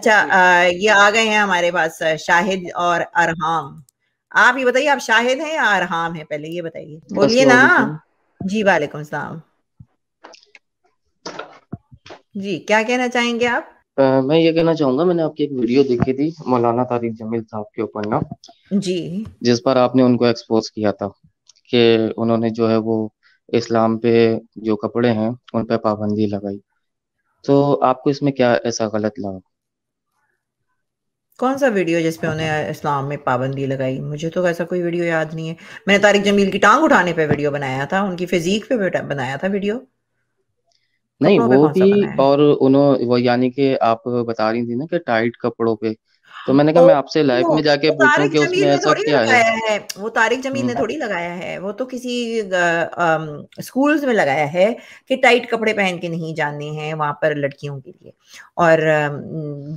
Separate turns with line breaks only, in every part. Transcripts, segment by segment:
अच्छा ये आ गए हैं हमारे पास शाहिद और अरहाम आप ये बताइए आप शाहिद हैं या अरहाम हैं पहले ये बताइए बोलिए ना जी वालेकुम सलाम जी क्या कहना चाहेंगे आप
आ, मैं ये कहना चाहूंगा मैंने आपकी एक वीडियो देखी थी मौलाना तारिक जमील साहब के ऊपर ना जी जिस पर आपने उनको एक्सपोज किया था कि उन्होंने जो है वो इस्लाम पे जो कपड़े हैं उन पर पाबंदी लगाई तो आपको इसमें क्या ऐसा गलत लगा
कौन सा वीडियो जिसपे उन्हें इस्लाम में पाबंदी लगाई मुझे तो ऐसा कोई वीडियो याद नहीं है मैंने तारिक जमील की टांग उठाने पे वीडियो बनाया था उनकी फिजीक पे बनाया था वीडियो
नहीं वो भी और उन्होंने वो यानी कि आप बता रही थी ना कि टाइट कपड़ों पे तो मैंने कहा तो, मैं आपसे लाइव में जाके पूछूं कि उसमें ऐसा क्या है?
है वो तारिक जमीन ने हम्म। थोड़ी लगाया है वो तो किसी स्कूल्स में लगाया है कि टाइट कपड़े पहन के नहीं जाने हैं वहां पर लड़कियों के लिए और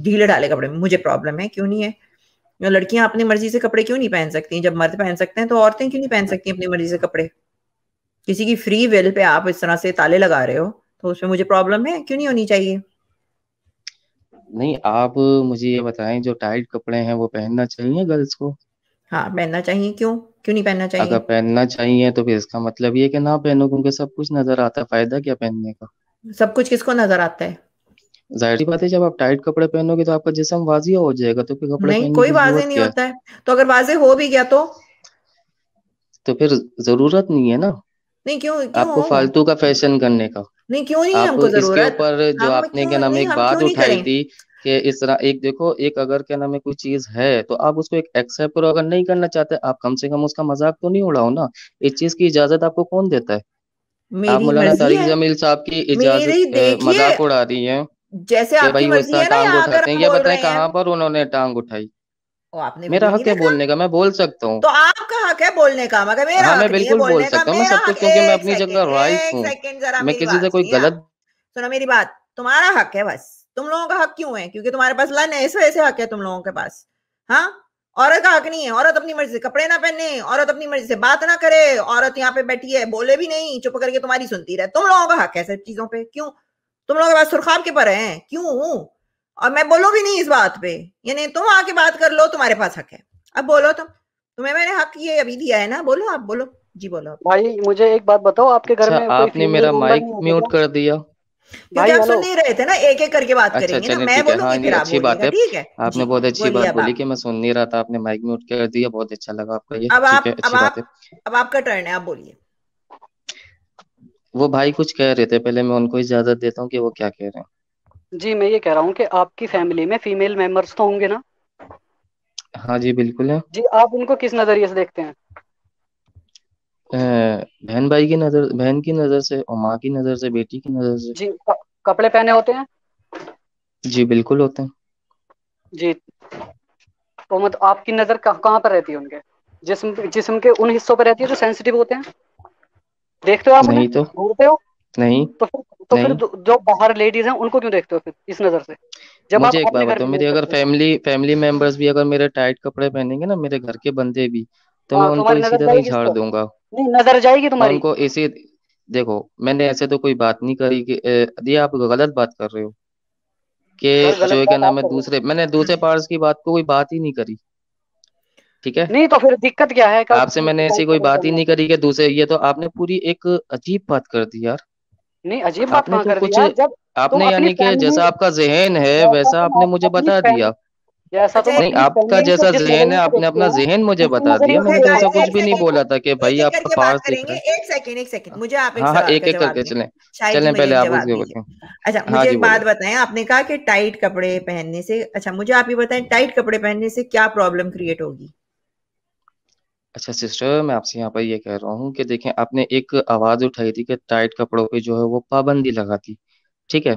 ढीले डाले कपड़े में मुझे प्रॉब्लम है क्यों नहीं है लड़कियां अपनी मर्जी से कपड़े क्यों नहीं पहन सकती जब मर्द पहन सकते हैं तो औरतें क्यों नहीं पहन सकती अपनी मर्जी से कपड़े किसी की फ्री विल पे आप इस तरह से ताले लगा रहे हो तो उसमें मुझे प्रॉब्लम है क्यों नहीं होनी चाहिए
नहीं आप मुझे ये बताएं जो टाइट कपड़े हैं वो पहनना चाहिए गर्ल्स को
हाँ पहनना चाहिए क्यों क्यों नहीं पहनना चाहिए अगर
पहनना चाहिए तो फिर इसका मतलब ये कि ना पहनो क्योंकि सब कुछ नजर आता है फायदा क्या पहनने का
सब कुछ किसको नजर आता है
जाहिर सी बात है जब आप टाइट कपड़े पहनोगे तो आपका जिसम वाजी हो जाएगा तो फिर कपड़े नहीं कोई वाजे नहीं होता
है तो अगर वाजे हो भी गया तो
तो फिर जरूरत नहीं है ना
नहीं क्यों, क्यों आपको फालतू
का फैशन करने का
नहीं क्यों नहीं आप हमको जरूरत ऊपर
जो आपने क्या नाम एक बात उठाई थी कि इस तरह एक देखो एक अगर क्या नाम कोई चीज है तो आप उसको एक एक्सेप्ट करो अगर नहीं करना चाहते आप कम से कम उसका मजाक तो नहीं उड़ाओ ना इस चीज की इजाजत आपको कौन देता है
आप मौलाना तारिक
जमील साहब की इजाजत मजाक उड़ा रही है
जैसे भाई उस टांग उठाते हैं ये बताएं कहाँ
पर उन्होंने टांग उठाई
आपने मेरा हक है
बोलने का मैं बोल सकता हूँ तो
आपका हक है बोलने का मगर मेरा हाँ, मैं बिल्कुल बोल सकता हूँ
मैं सब कुछ क्योंकि मैं अपनी जगह राइट हूँ मैं किसी से कोई गलत हाँ।
सुनो मेरी बात तुम्हारा हक है बस तुम लोगों का हक क्यों है क्योंकि तुम्हारे पास लन है इस वजह से हक है तुम लोगों के पास हाँ औरत का हक नहीं है औरत अपनी मर्जी से कपड़े ना पहने औरत अपनी मर्जी से बात ना करे औरत यहाँ पे बैठी है बोले भी नहीं चुप करके तुम्हारी सुनती रहे तुम लोगों का हक है सब चीजों पे क्यों तुम लोगों के पास सुरखाब के पर है क्यों और मैं बोलू भी नहीं इस बात पे यानी तुम आके बात कर लो तुम्हारे पास हक है अब बोलो तुम तुम्हें मैंने हक ये अभी दिया है ना बोलो आप बोलो जी बोलो भाई
मुझे एक बात बताओ आपके घर अच्छा, में आपने मेरा माइक म्यूट कर दिया
क्योंकि आप सुन नहीं रहे थे ना एक एक करके बात अच्छा, करेंगे ना मैं बोलूंगी हाँ, फिर अच्छी बात है ठीक है आपने बहुत अच्छी बात बोली कि
मैं सुन नहीं रहा था आपने माइक म्यूट कर दिया बहुत अच्छा लगा आपका ये अब आप अब आप
अब आपका टर्न है आप बोलिए
वो भाई कुछ कह रहे थे पहले मैं उनको इजाजत देता हूँ कि वो क्या कह रहे हैं जी मैं ये कह रहा हूँ कि आपकी फैमिली में फीमेल मेंबर्स तो होंगे ना हाँ जी बिल्कुल है जी आप उनको किस नजरिए से देखते हैं बहन भाई की नजर बहन की नजर से और माँ की नजर से बेटी की नजर से जी कपड़े पहने होते हैं जी बिल्कुल होते हैं जी तो मतलब आपकी नजर कहाँ पर रहती है उनके जिसम जिसम के उन हिस्सों पर रहती है जो सेंसिटिव होते हैं देखते हो आप नहीं तो घूरते हो नहीं तो फिर तो नहीं? फिर जो बाहर लेडीज हैं उनको क्यों देखते हो फिर इस नजर से जब मुझे आप एक बात बताओ मेरे अगर फैमिली फैमिली मेंबर्स भी अगर मेरे टाइट कपड़े पहनेंगे ना मेरे घर के बंदे भी तो हाँ, मैं उनको इसी तरह ही झाड़ दूंगा नहीं नजर जाएगी तुम्हारी उनको इसी देखो मैंने ऐसे तो कोई बात नहीं करी कि ये आप गलत बात कर रहे हो कि जो क्या नाम है दूसरे मैंने दूसरे पार्ट की बात को कोई बात ही नहीं करी ठीक है नहीं तो फिर दिक्कत क्या है आपसे मैंने ऐसी कोई बात ही नहीं करी कि दूसरे ये तो आपने पूरी एक अजीब बात कर दी यार नहीं अजीब बात आपने तो कर कुछ जब आपने यानी कि जैसा आपका जहन है वैसा आपने मुझे बता दिया जैसा नहीं आपका जैसा जहन है आपने अपना जहन मुझे बता दिया मैंने तो ऐसा कुछ भी नहीं बोला था कि भाई आप एक
सेकंड एक सेकंड मुझे आप एक हाँ, हाँ एक एक करके चलें
चलें पहले आप उसके बोलिए
अच्छा हाँ मुझे एक बात बताएं आपने कहा कि टाइट कपड़े पहनने से अच्छा मुझे आप ये बताएं टाइट कपड़े पहनने से क्या प्रॉब्लम क्रिएट होगी
अच्छा सिस्टर मैं आपसे यहाँ पर ये कह रहा हूँ कि देखें आपने एक आवाज़ उठाई थी कि टाइट कपड़ों पे जो है वो पाबंदी लगा थी ठीक है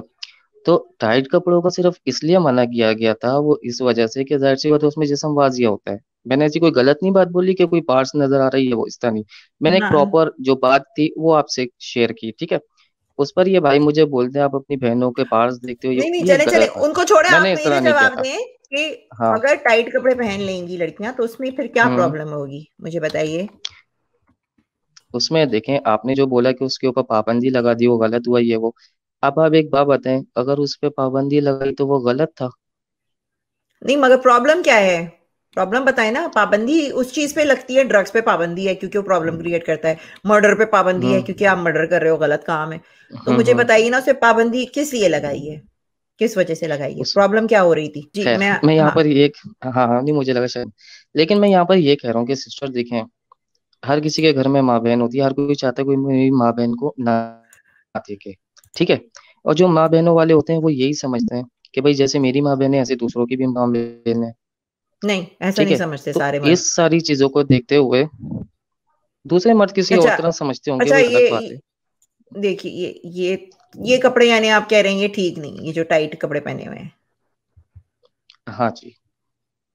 तो टाइट कपड़ों का सिर्फ इसलिए मना किया गया था वो इस वजह से कि जाहिर सी बात है उसमें जिसम वाजिया होता है मैंने ऐसी कोई गलत नहीं बात बोली कि कोई पार्ट्स नजर आ रही है वो इस तरह नहीं मैंने एक प्रॉपर जो बात थी वो आपसे शेयर की ठीक है उस पर ये भाई मुझे बोलते हैं आप अपनी बहनों के पार्स देखते हो नहीं नहीं चले चले उनको छोड़े आप मेरे जवाब दें
कि हाँ। अगर टाइट कपड़े पहन लेंगी लड़कियां तो उसमें फिर क्या हम्म। प्रॉब्लम होगी मुझे बताइए
उसमें देखें आपने जो बोला कि उसके ऊपर पाबंदी लगा दी वो गलत हुआ ये वो अब आप एक बात बताएं अगर उस पर पाबंदी लगाई तो वो गलत था
नहीं मगर प्रॉब्लम क्या है प्रॉब्लम बताए ना पाबंदी उस चीज पे लगती है ड्रग्स पे पाबंदी है क्योंकि वो प्रॉब्लम हम्म। क्रिएट करता है मर्डर पे पाबंदी है हम्म। क्योंकि आप मर्डर कर रहे हो गलत काम है तो मुझे हम्म। बताइए ना उसे पाबंदी किस लिए लगाई है किस वजह से लगाई है प्रॉब्लम क्या हो रही थी जी मैं मैं यहाँ हाँ। पर
ये हाँ हाँ नहीं मुझे लगा शायद लेकिन मैं यहाँ पर ये कह रहा हूँ कि सिस्टर देखें हर किसी के घर में माँ बहन होती है हर कोई चाहता है कोई मेरी माँ बहन को ना देखे ठीक है और जो माँ बहनों वाले होते हैं वो यही समझते हैं कि भाई जैसे मेरी माँ बहन है ऐसे दूसरों की भी माँ बहन है
नहीं ऐसा नहीं समझते तो सारे मर्द इस
सारी चीजों को देखते हुए दूसरे मर्द किसी अच्छा, और तरह समझते होंगे अच्छा ये
देखिए ये ये ये कपड़े यानी आप कह रहे हैं ये ठीक नहीं ये जो टाइट कपड़े पहने हुए हैं हाँ जी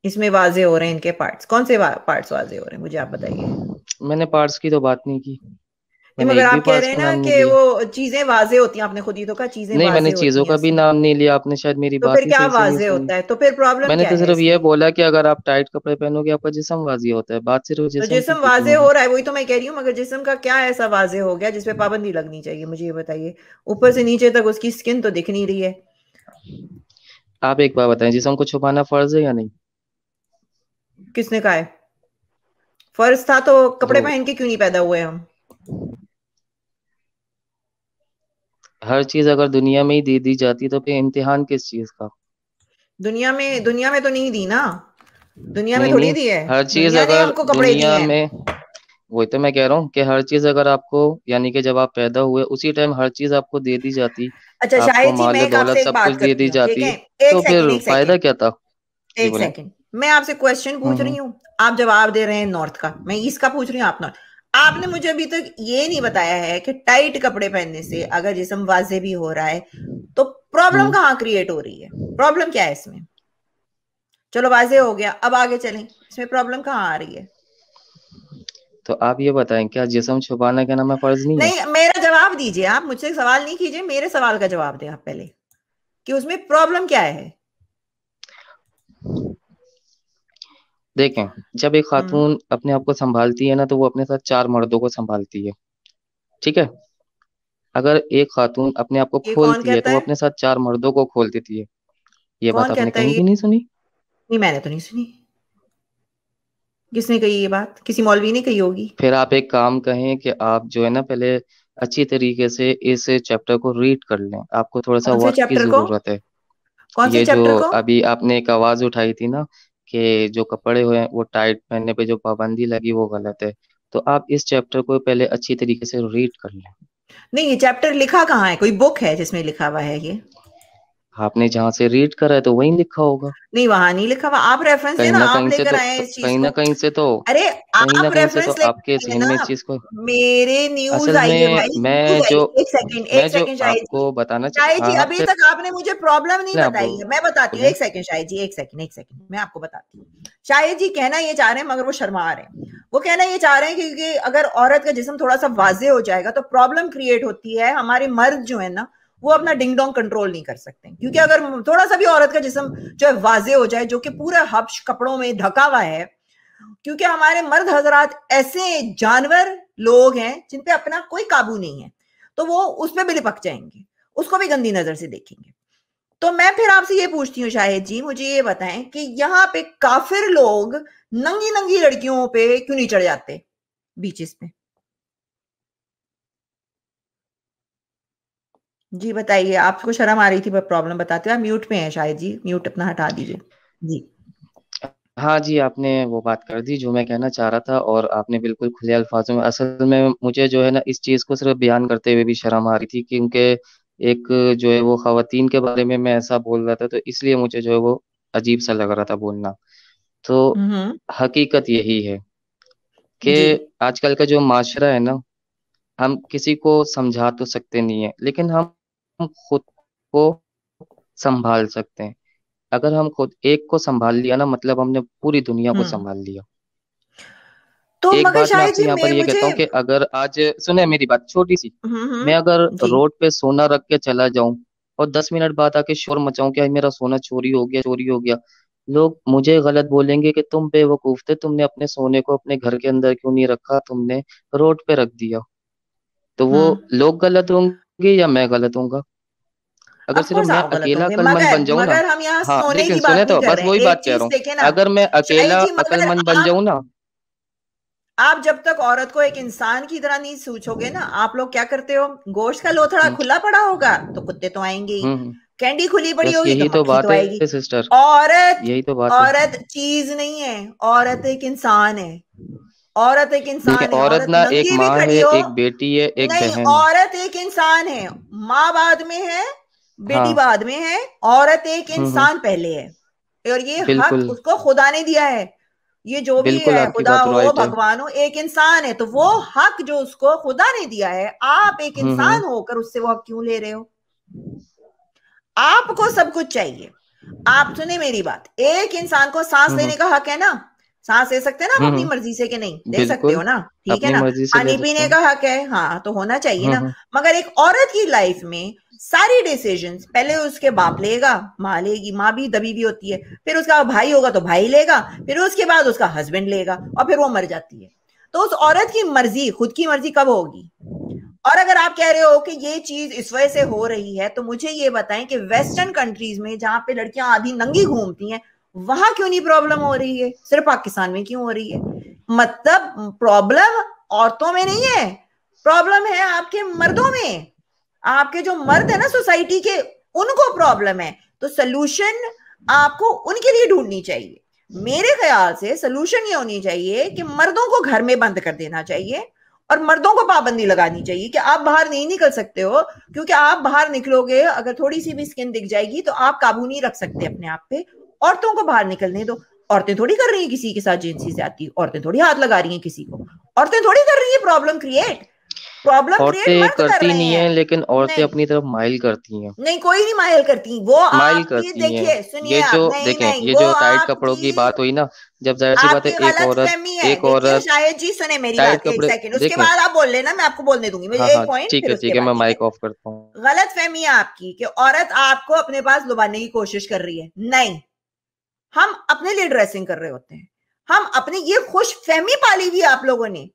इसमें वाजे हो रहे हैं इनके पार्ट्स कौन से पार्ट्स वाजे हो रहे हैं मुझे आप बताइए
मैंने पार्ट्स की तो बात नहीं की मगर मतलब आप कह रहे हैं ना कि वो
चीजें वाजे होती हैं आपने खुद ही तो चीजें नहीं मैंने चीजों
का भी नाम नहीं लिया आपने शायद मेरी तो बात फिर क्या वाजे होता
है तो फिर प्रॉब्लम मैंने तो सिर्फ
ये बोला कि अगर आप टाइट कपड़े पहनोगे आपका जिसम वाजी होता है बात सिर्फ जिसम वाजे हो रहा
है वही तो मैं कह रही हूँ मगर जिसम का क्या ऐसा वाजे हो गया जिसपे पाबंदी लगनी चाहिए मुझे ये बताइए ऊपर से नीचे तक उसकी स्किन तो दिख नहीं रही है
आप एक बार बताए जिसम को छुपाना फर्ज है या नहीं
किसने कहा है फर्ज था तो कपड़े पहन के क्यों नहीं पैदा हुए हम
हर चीज अगर दुनिया में ही दे दी जाती तो फिर इम्तिहान किस चीज का
दुनिया में दुनिया में तो नहीं दी ना दुनिया में थोड़ी दी है हर चीज अगर दुनिया में
वही तो मैं कह रहा हूँ कि हर चीज अगर आपको यानी कि जब आप पैदा हुए उसी टाइम हर चीज आपको दे दी जाती अच्छा शायद माल दौलत सब कुछ दे दी जाती तो फिर फायदा क्या था
एक सेकंड मैं आपसे क्वेश्चन पूछ हम्म, रही हूँ आप जवाब दे रहे हैं नॉर्थ का मैं ईस्ट का पूछ रही हूँ आप नॉर्थ आपने मुझे अभी तक तो ये नहीं बताया है कि टाइट कपड़े पहनने से अगर जिसम वाजे भी हो रहा है तो प्रॉब्लम हम्म। कहाँ क्रिएट हो रही है प्रॉब्लम क्या है इसमें चलो वाजे हो गया अब आगे चलें इसमें प्रॉब्लम कहाँ आ रही है
तो आप ये बताएं क्या जिसम छुपाना क्या नाम फर्ज नहीं नहीं
है? मेरा जवाब दीजिए आप मुझसे सवाल नहीं कीजिए मेरे सवाल का जवाब दें आप पहले कि उसमें प्रॉब्लम क्या है
देखें जब एक हम्म। खातून अपने आप को संभालती है ना तो वो अपने साथ चार मर्दों को संभालती है ठीक है अगर एक खातून अपने आप को खोलती है तो वो अपने साथ चार मर्दों को खोल देती है ये बात आपने कहीं भी नहीं
सुनी नहीं मैंने तो नहीं सुनी किसने कही ये बात किसी मौलवी ने कही होगी
फिर आप एक काम कहें कि आप जो है ना पहले अच्छी तरीके से इस चैप्टर को रीड कर लें आपको थोड़ा सा वर्क की जरूरत है
कौन से ये जो को
अभी आपने एक आवाज उठाई थी ना कि जो कपड़े हुए वो टाइट पहनने पे जो पाबंदी लगी वो गलत है तो आप इस चैप्टर को पहले अच्छी तरीके से रीड कर लें
नहीं ये चैप्टर लिखा कहाँ है कोई बुक है जिसमें लिखा हुआ है ये
आपने जहाँ से रीड करा है तो वही लिखा होगा
नहीं वहाँ नहीं लिखा हुआ आप रेफरेंस तो- कहीं ना कहीं से तो कहीं ना
कहीं से तो अरे
कहीं ना कहीं से तो
आपके जहन में चीज को
मेरे न्यूज आई है भाई मैं जो एक सेकंड एक सेकंड आपको
बताना चाहिए हाँ, अभी तक
आपने मुझे प्रॉब्लम नहीं बताई है मैं बताती हूँ एक सेकंड शायद जी एक सेकंड एक सेकंड मैं आपको बताती हूँ शायद जी कहना ये चाह रहे हैं मगर वो शर्मा रहे हैं वो कहना ये चाह रहे हैं क्योंकि अगर औरत का जिसम थोड़ा सा वाजे हो जाएगा तो प्रॉब्लम क्रिएट होती है हमारे मर्द जो है ना वो अपना डिंग डोंग कंट्रोल नहीं कर सकते क्योंकि अगर थोड़ा सा भी औरत का जिसम जो है वाजे हो जाए जो कि पूरा हब्श कपड़ों में ढका हुआ है क्योंकि हमारे मर्द हजरात ऐसे जानवर लोग हैं जिन पे अपना कोई काबू नहीं है तो वो उसमें भी लिपक जाएंगे उसको भी गंदी नजर से देखेंगे तो मैं फिर आपसे ये पूछती हूँ शाहिद जी मुझे ये बताएं कि यहाँ पे काफिर लोग नंगी नंगी लड़कियों पे क्यों नहीं चढ़ जाते बीचेस पे जी बताइए आपको शर्म आ रही थी पर प्रॉब्लम बताते हैं म्यूट पे हैं शायद जी म्यूट अपना हटा दीजिए जी
हाँ जी आपने वो बात कर दी जो मैं कहना चाह रहा था और आपने बिल्कुल खुले अल्फाजों में असल में मुझे जो है ना इस चीज़ को सिर्फ बयान करते हुए भी शर्म आ रही थी क्योंकि एक जो है वो खातन के बारे में मैं ऐसा बोल रहा था तो इसलिए मुझे जो है वो अजीब सा लग रहा था बोलना तो हम्म। हकीकत यही है कि आजकल का जो माशरा है ना हम किसी को समझा तो सकते नहीं है लेकिन हम खुद को संभाल सकते हैं अगर हम खुद एक को संभाल लिया ना मतलब हमने पूरी दुनिया को हम्म। संभाल लिया तो एक बात मैं आपसे यहाँ पर ये कहता हूँ कि अगर आज सुने मेरी बात छोटी सी हम्म, हम्म। मैं अगर रोड पे सोना रख के चला जाऊं और दस मिनट बाद आके शोर मचाऊं कि मेरा सोना चोरी हो गया चोरी हो गया लोग मुझे गलत बोलेंगे कि तुम बेवकूफ थे तुमने अपने सोने को अपने घर के अंदर क्यों नहीं रखा तुमने रोड पे रख दिया तो वो लोग गलत होंगे या मैं गलत होंगे अगर सिर्फ मैं अकेला अकलमंद बन जाऊँ ना हाँ लेकिन सुने तो बस वही बात कह रहा हूँ अगर मैं अकेला अकलमंद बन जाऊँ ना
आप जब तक औरत को एक इंसान की तरह नहीं सोचोगे ना आप लोग क्या करते हो गोश्त का लोथड़ा हम्म। खुला पड़ा होगा तो कुत्ते तो आएंगे ही हम्म। कैंडी खुली पड़ी होगी यही तो तो, तो बात तो है
सिस्टर औरत यही तो बात औरत
है। चीज नहीं है औरत एक इंसान है औरत एक इंसान है औरत ना एक माँ है एक
बेटी है एक नहीं
औरत एक इंसान है माँ बाद में है बेटी हाँ। बाद में है औरत एक हम्म, हम्म। इंसान पहले है और ये हक उसको खुदा ने दिया है ये जो भी है खुदा हो भगवान हो एक इंसान है तो वो हम्म। हक जो उसको खुदा ने दिया है आप एक इंसान होकर उससे वो हक क्यों ले रहे हो आपको सब कुछ चाहिए आप सुने मेरी बात एक इंसान को सांस लेने का हक है ना सांस ले सकते हैं ना आप अपनी हम्म। मर्जी से कि नहीं ले सकते हो ना ठीक है ना पानी पीने का हक है हाँ तो होना चाहिए ना हम्म, हम्म। मगर एक औरत की लाइफ में सारी डिसीजन पहले उसके बाप लेगा माँ लेगी माँ भी दबी भी होती है फिर उसका भाई होगा तो भाई लेगा फिर उसके बाद उसका हस्बैंड लेगा और फिर वो मर जाती है तो उस औरत की मर्जी खुद की मर्जी कब होगी और अगर आप कह रहे हो कि ये चीज इस वजह से हो रही है तो मुझे ये बताएं कि वेस्टर्न कंट्रीज में जहां पे लड़कियां आधी नंगी घूमती हैं वहां क्यों नहीं प्रॉब्लम हो रही है सिर्फ पाकिस्तान में क्यों हो रही है मतलब प्रॉब्लम औरतों में नहीं है प्रॉब्लम है आपके मर्दों में आपके जो मर्द है ना सोसाइटी के उनको प्रॉब्लम है तो सोल्यूशन आपको उनके लिए ढूंढनी चाहिए मेरे ख्याल से सोल्यूशन ये होनी चाहिए कि मर्दों को घर में बंद कर देना चाहिए और मर्दों को पाबंदी लगानी चाहिए कि आप बाहर नहीं निकल सकते हो क्योंकि आप बाहर निकलोगे अगर थोड़ी सी भी स्किन दिख जाएगी तो आप काबू नहीं रख सकते अपने आप पे औरतों को बाहर निकलने दो औरतें थोड़ी कर रही हैं किसी के साथ जिनसी जाती औरतें थोड़ी हाथ लगा रही हैं किसी को औरतें थोड़ी कर रही है प्रॉब्लम क्रिएट प्रॉब्लम औरतें करती कर नहीं है
लेकिन औरतें अपनी तरफ माइल करती हैं
नहीं कोई नहीं माइल करती वो माइल
करती है ये जो देखे ये जो टाइट कपड़ों की बात हुई ना जब जाहिर सी बात है एक औरत एक औरत
शायद जी सुने मेरी बात एक सेकंड उसके बाद आप बोल लेना मैं आपको बोलने दूंगी मुझे हाँ, एक पॉइंट हाँ, ठीक है ठीक है मैं
माइक ऑफ करता हूँ
गलत फहमी है आपकी कि औरत आपको अपने पास लुभाने की कोशिश कर रही है नहीं हम अपने लिए ड्रेसिंग कर रहे होते हैं हम अपनी ये खुश फहमी पाली हुई आप लोगों ने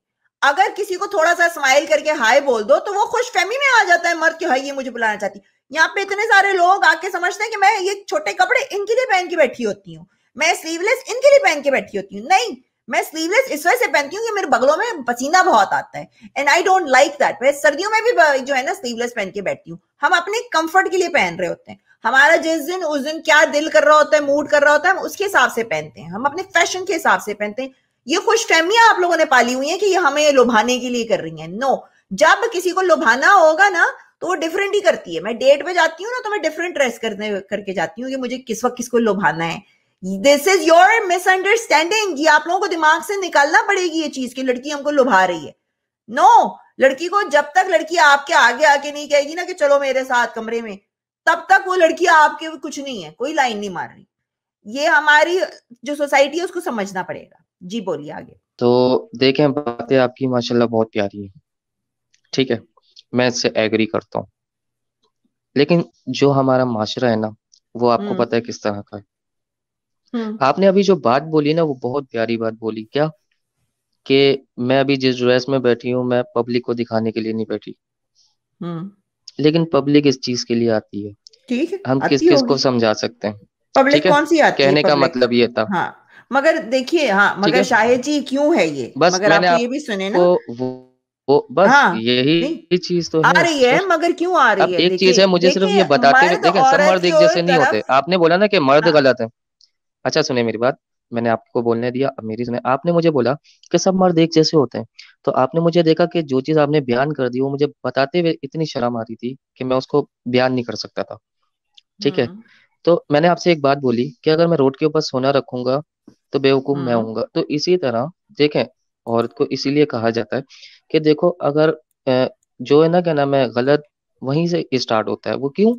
अगर किसी को थोड़ा सा स्माइल करके हाय बोल दो तो वो खुश फहमी में आ जाता है मर्द क्यों है ये मुझे बुलाना चाहती यहाँ पे इतने सारे लोग आके समझते हैं कि मैं ये छोटे कपड़े इनके लिए पहन के बैठी होती हूँ मैं स्लीवलेस इनके लिए पहन के बैठी होती हूँ नहीं मैं स्लीवलेस इस वजह से पहनती हूँ कि मेरे बगलों में पसीना बहुत आता है and I don't like that मैं सर्दियों में भी जो है ना स्लीवलेस पहन के बैठती हूँ हम अपने कंफर्ट के लिए पहन रहे होते हैं हमारा जिस दिन उस दिन क्या दिल कर रहा होता है मूड कर रहा होता है हम उसके हिसाब से पहनते हैं हम अपने फैशन के हिसाब से पहनते हैं ये खुश फहमियां आप लोगों ने पाली हुई है कि ये हमें लुभाने के लिए कर रही है नो जब किसी को लुभाना होगा ना तो वो डिफरेंट ही करती है मैं डेट पे जाती हूँ ना तो मैं डिफरेंट ड्रेस करने करके जाती हूँ कि मुझे किस वक्त किसको लुभाना है दिस इज योर मिसअंडरस्टैंडिंग ये आप लोगों को दिमाग से निकालना पड़ेगी ये चीज की लड़की हमको लुभा रही है नो no, लड़की को जब तक लड़की आपके आगे आके नहीं कहेगी ना कि चलो मेरे साथ कमरे में तब तक वो लड़की आपके कुछ नहीं है कोई लाइन नहीं मार रही ये हमारी जो सोसाइटी है उसको समझना पड़ेगा जी बोलिए आगे
तो देखें बातें आपकी माशाल्लाह बहुत प्यारी है ठीक है मैं इससे एग्री करता हूँ लेकिन जो हमारा माशरा है ना वो आपको हम्म। पता है किस तरह का है हम्म। आपने अभी जो बात बोली ना वो बहुत प्यारी बात बोली क्या कि मैं अभी जिस ड्रेस में बैठी हूँ मैं पब्लिक को दिखाने के लिए नहीं बैठी हम्म। लेकिन पब्लिक इस चीज के लिए आती है
ठीक है हम किस किस को
समझा सकते हैं पब्लिक कौन सी आती कहने का मतलब ये था हाँ
मगर देखिए हाँ मगर शाहिद जी क्यों है ये बस मगर आप ये भी सुने ना
वो वो बस हाँ, यही चीज तो आ रही है
मगर क्यों आ रही है एक चीज है मुझे सिर्फ ये बताते हैं सब मर्द एक जैसे नहीं होते
आपने बोला ना कि मर्द हाँ। गलत है अच्छा सुने मेरी बात मैंने आपको बोलने दिया मेरी में आपने मुझे बोला कि सब मर्द एक जैसे होते हैं तो आपने मुझे देखा कि जो चीज आपने बयान कर दी वो मुझे बताते हुए इतनी शर्म आ रही थी कि मैं उसको बयान नहीं कर सकता था ठीक है हम्म। तो मैंने आपसे एक बात बोली कि अगर मैं रोड के ऊपर सोना रखूंगा तो बेवकूफ मैं हम्म। हूंगा तो इसी तरह देखें औरत को इसीलिए कहा जाता है कि देखो अगर जो है ना क्या नाम है गलत वहीं से स्टार्ट होता है वो क्यों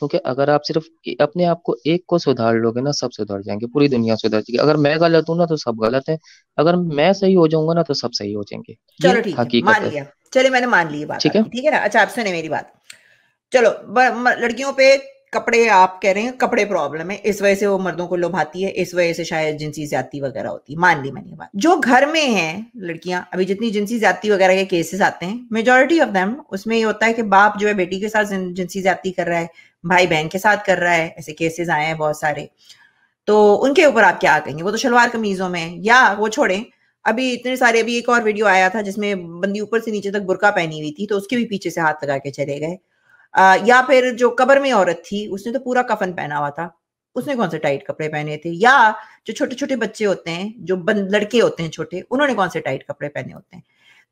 क्योंकि अगर आप सिर्फ अपने आप को एक को सुधार लोगे ना सब सुधर जाएंगे पूरी दुनिया सुधर जाएगी अगर मैं गलत हूँ ना तो सब गलत है अगर मैं सही हो जाऊंगा ना तो सब सही हो जाएंगे चलो ठीक है मान लिया
चलिए मैंने मान ली बात ठीक है ठीक है ना अच्छा आप सुने मेरी बात चलो लड़कियों पे कपड़े आप कह रहे हैं कपड़े प्रॉब्लम है इस वजह से वो मर्दों को लुभाती है इस वजह से शायद जिनसी ज्यादती वगैरह होती है मान ली मैंने बात जो घर में है लड़कियां अभी जितनी जिनसी ज्यादती वगैरह के केसेस आते हैं मेजोरिटी ऑफ देम उसमें ये होता है कि बाप जो है बेटी के साथ जिनसी ज्यादती कर रहा है भाई बहन के साथ कर रहा है ऐसे केसेस आए हैं बहुत सारे तो उनके ऊपर आप क्या कहेंगे वो तो शलवार कमीजों में या वो छोड़े अभी इतने सारे अभी एक और वीडियो आया था जिसमें बंदी ऊपर से नीचे तक बुरका पहनी हुई थी तो उसके भी पीछे से हाथ लगा के चले गए या फिर जो कबर में औरत थी उसने तो पूरा कफन पहना हुआ था उसने कौन से टाइट कपड़े पहने थे या जो छोटे छोटे बच्चे होते हैं जो लड़के होते हैं छोटे उन्होंने कौन से टाइट कपड़े पहने होते हैं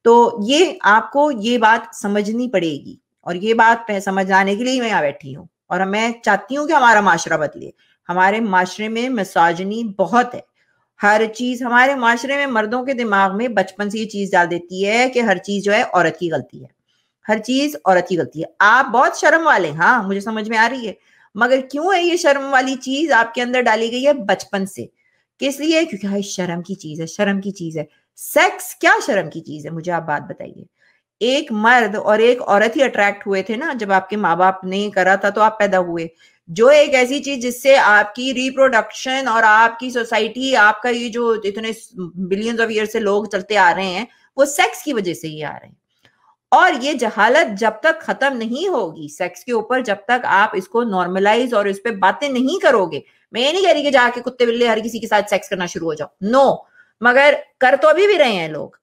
तो ये आपको ये बात समझनी पड़ेगी और ये बात समझ आने के लिए मैं यहाँ बैठी हूँ और मैं चाहती हूँ कि हमारा माशरा बदले हमारे माशरे में मिसाजनी बहुत है हर चीज हमारे माशरे में मर्दों के दिमाग में बचपन से ये चीज डाल देती है कि हर चीज जो है औरत की गलती है हर चीज औरत की गलती है आप बहुत शर्म वाले हाँ मुझे समझ में आ रही है मगर क्यों है ये शर्म वाली चीज आपके अंदर डाली गई है बचपन से किस लिए क्योंकि हाई शर्म की चीज है शर्म की चीज है सेक्स क्या शर्म की चीज है मुझे आप बात बताइए एक मर्द और एक औरत ही अट्रैक्ट हुए थे ना जब आपके माँ बाप ने करा था तो आप पैदा हुए जो एक ऐसी चीज जिससे आपकी रिप्रोडक्शन और आपकी सोसाइटी आपका ये जो इतने बिलियंस ऑफ ईयर से लोग चलते आ रहे हैं वो सेक्स की वजह से ही आ रहे हैं और ये जहालत जब तक खत्म नहीं होगी सेक्स के ऊपर जब तक आप इसको नॉर्मलाइज और इस पर बातें नहीं करोगे मैं ये नहीं कह रही कि जाके कुत्ते बिल्ले हर किसी के साथ सेक्स करना शुरू हो जाओ नो no, मगर कर तो अभी भी रहे हैं लोग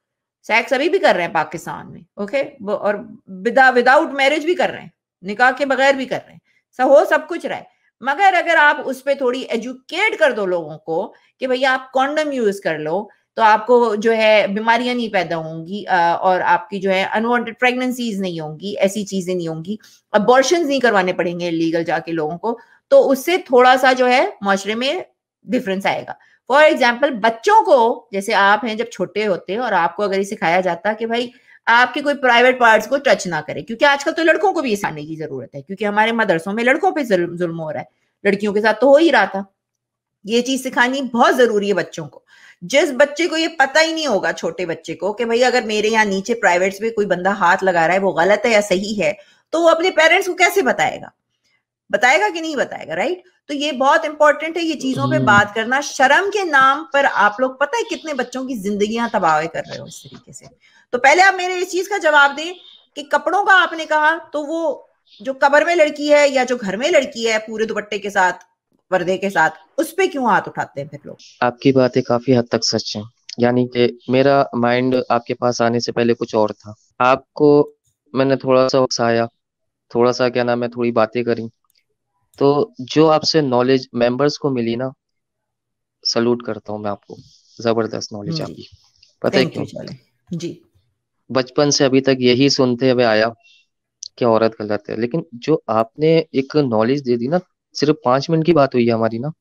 सेक्स अभी भी कर रहे हैं पाकिस्तान में ओके और विदा विदाउट मैरिज भी कर रहे हैं निकाह के बगैर भी कर रहे हैं हो सब कुछ रहा है मगर अगर आप उस पर थोड़ी एजुकेट कर दो लोगों को कि भैया आप कॉन्डम यूज कर लो तो आपको जो है बीमारियां नहीं पैदा होंगी और आपकी जो है अनवांटेड प्रेगनेंसीज नहीं होंगी ऐसी चीजें नहीं होंगी अबॉर्शन नहीं करवाने पड़ेंगे लीगल जाके लोगों को तो उससे थोड़ा सा जो है माशरे में डिफरेंस आएगा फॉर एग्जाम्पल बच्चों को जैसे आप हैं जब छोटे होते हैं और आपको अगर ये सिखाया जाता कि भाई आपके कोई प्राइवेट पार्ट्स को टच ना करें क्योंकि आजकल तो लड़कों को भी ये सिखाने की जरूरत है क्योंकि हमारे मदरसों में लड़कों पर जुल्म हो रहा है लड़कियों के साथ तो हो ही रहा था ये चीज सिखानी बहुत जरूरी है बच्चों को जिस बच्चे को ये पता ही नहीं होगा छोटे बच्चे को कि भाई अगर मेरे यहाँ नीचे प्राइवेट्स में कोई बंदा हाथ लगा रहा है वो गलत है या सही है तो वो अपने पेरेंट्स को कैसे बताएगा बताएगा कि नहीं बताएगा राइट तो ये बहुत इंपॉर्टेंट है ये चीजों पे हम्म। बात करना शर्म के नाम पर आप लोग पता है कितने बच्चों की जिंदगियां तबाह कर रहे हो इस तरीके से तो पहले आप मेरे इस चीज का जवाब दें कि कपड़ों का आपने कहा तो वो जो कबर में लड़की है या जो घर में लड़की है पूरे दुपट्टे के साथ पर्दे के साथ उस पर क्यों हाथ उठाते हैं फिर लोग
आपकी बातें काफी हद तक सच है यानी कि मेरा माइंड आपके पास आने से पहले कुछ और था आपको मैंने थोड़ा सा उकसाया थोड़ा सा क्या नाम है थोड़ी बातें करी तो जो आपसे नॉलेज मेंबर्स को मिली ना सल्यूट करता हूँ मैं आपको जबरदस्त नॉलेज हम्म। आपकी
पता है क्यों जी
बचपन से अभी तक यही सुनते हुए आया कि औरत गलत है लेकिन जो आपने एक नॉलेज दे दी ना सिर्फ पांच मिनट की बात हुई है हमारी ना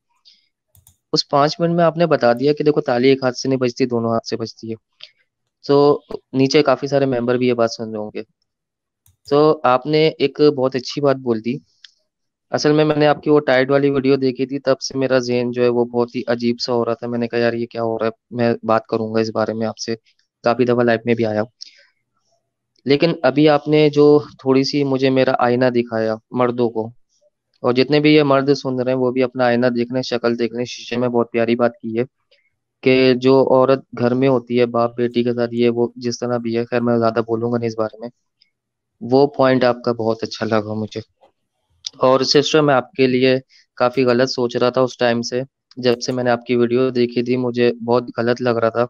उस पांच मिनट में आपने बता दिया कि देखो ताली एक हाथ से नहीं बजती दोनों हाथ से बजती है तो नीचे काफी सारे मेंबर भी ये बात सुन रहे होंगे तो आपने एक बहुत अच्छी बात बोल दी असल में मैंने आपकी वो टाइड वाली वीडियो देखी थी तब से मेरा जेन जो है वो बहुत ही अजीब सा हो रहा था मैंने कहा यार ये क्या हो रहा है मैं बात करूंगा इस बारे में आपसे काफी दफा लाइफ में भी आया लेकिन अभी आपने जो थोड़ी सी मुझे मेरा आईना दिखाया मर्दों को और जितने भी ये मर्द सुन रहे हैं वो भी अपना आईना देखने शक्ल देखने शीशे में बहुत प्यारी बात की है कि जो औरत घर में होती है बाप बेटी के साथ ये वो जिस तरह भी है खैर मैं ज्यादा बोलूंगा नहीं इस बारे में वो पॉइंट आपका बहुत अच्छा लगा मुझे और सिस्टर मैं आपके लिए काफी गलत सोच रहा था उस टाइम से जब से मैंने आपकी वीडियो देखी थी मुझे बहुत गलत लग रहा था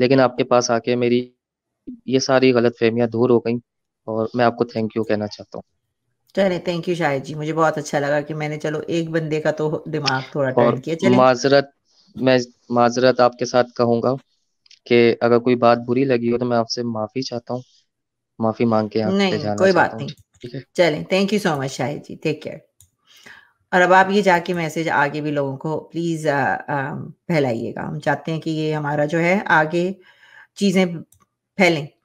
लेकिन आपके पास आके मेरी ये सारी गलत फहमियाँ दूर हो गई और मैं आपको थैंक यू कहना चाहता हूँ
चले थैंक यू शाहिद जी मुझे बहुत अच्छा लगा कि मैंने चलो एक बंदे का तो दिमाग थोड़ा टर्न किया चले
माजरत मैं माजरत आपके साथ कहूंगा कि अगर कोई बात बुरी लगी हो तो मैं आपसे माफी चाहता हूँ माफी मांग के यहाँ नहीं कोई बात नहीं
ठीक है चलें thank you so much Shahid ji take care और अब आप ये जाके मैसेज आगे भी लोगों को प्लीज़ uh, um, फैलाइएगा हम चाहते हैं कि ये हमारा जो है आगे चीज़ें फैलें